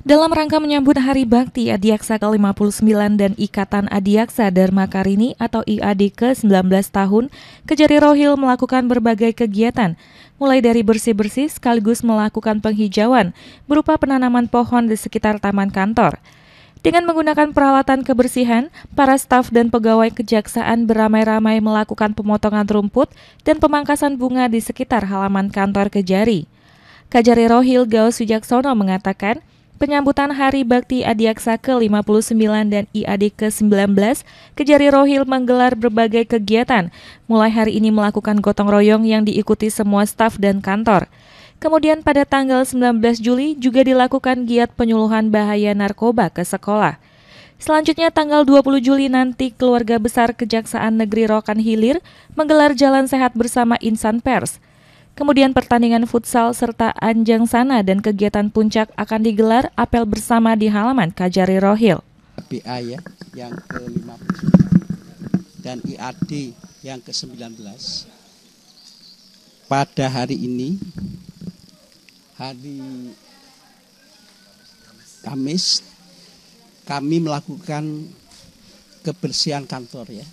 Dalam rangka menyambut Hari Bakti Adiaksa ke-59 dan Ikatan Adiaksa Dharma Karini atau IAD ke-19 tahun, Kejari Rohil melakukan berbagai kegiatan, mulai dari bersih-bersih sekaligus melakukan penghijauan berupa penanaman pohon di sekitar taman kantor. Dengan menggunakan peralatan kebersihan, para staf dan pegawai kejaksaan beramai-ramai melakukan pemotongan rumput dan pemangkasan bunga di sekitar halaman kantor Kejari. Kajari Rohil Gaus Wijaksono mengatakan, penyambutan Hari Bakti Adiaksa ke-59 dan IAD ke-19, Kejari Rohil menggelar berbagai kegiatan, mulai hari ini melakukan gotong royong yang diikuti semua staf dan kantor. Kemudian pada tanggal 19 Juli juga dilakukan giat penyuluhan bahaya narkoba ke sekolah. Selanjutnya tanggal 20 Juli nanti keluarga besar Kejaksaan Negeri Rokan Hilir menggelar jalan sehat bersama insan pers. Kemudian pertandingan futsal serta Anjang Sana dan kegiatan puncak akan digelar apel bersama di halaman Kajari Rohil. BA ya, yang ke-59 dan IAD yang ke-19 pada hari ini hari Kamis kami melakukan kebersihan kantor ya.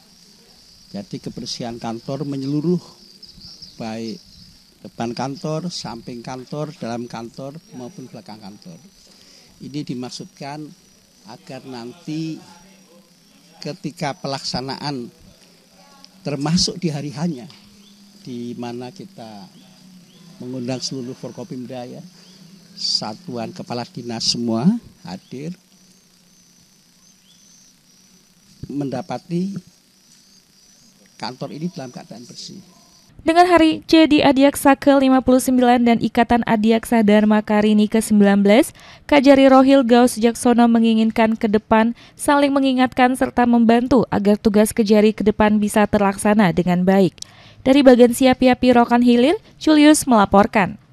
Jadi kebersihan kantor menyeluruh baik depan kantor, samping kantor, dalam kantor maupun belakang kantor. Ini dimaksudkan agar nanti ketika pelaksanaan termasuk di hari hanya di mana kita mengundang seluruh Forkopimda ya satuan kepala dinas semua hadir mendapati kantor ini dalam keadaan bersih dengan hari jadi Adiaksa ke-59 dan Ikatan Adiaksa Dharma Karini ke-19, Kajari Rohil Gaus Jaksono menginginkan ke depan saling mengingatkan serta membantu agar tugas Kejari ke depan bisa terlaksana dengan baik. Dari bagian siap-siap Rokan Hilir, Julius melaporkan.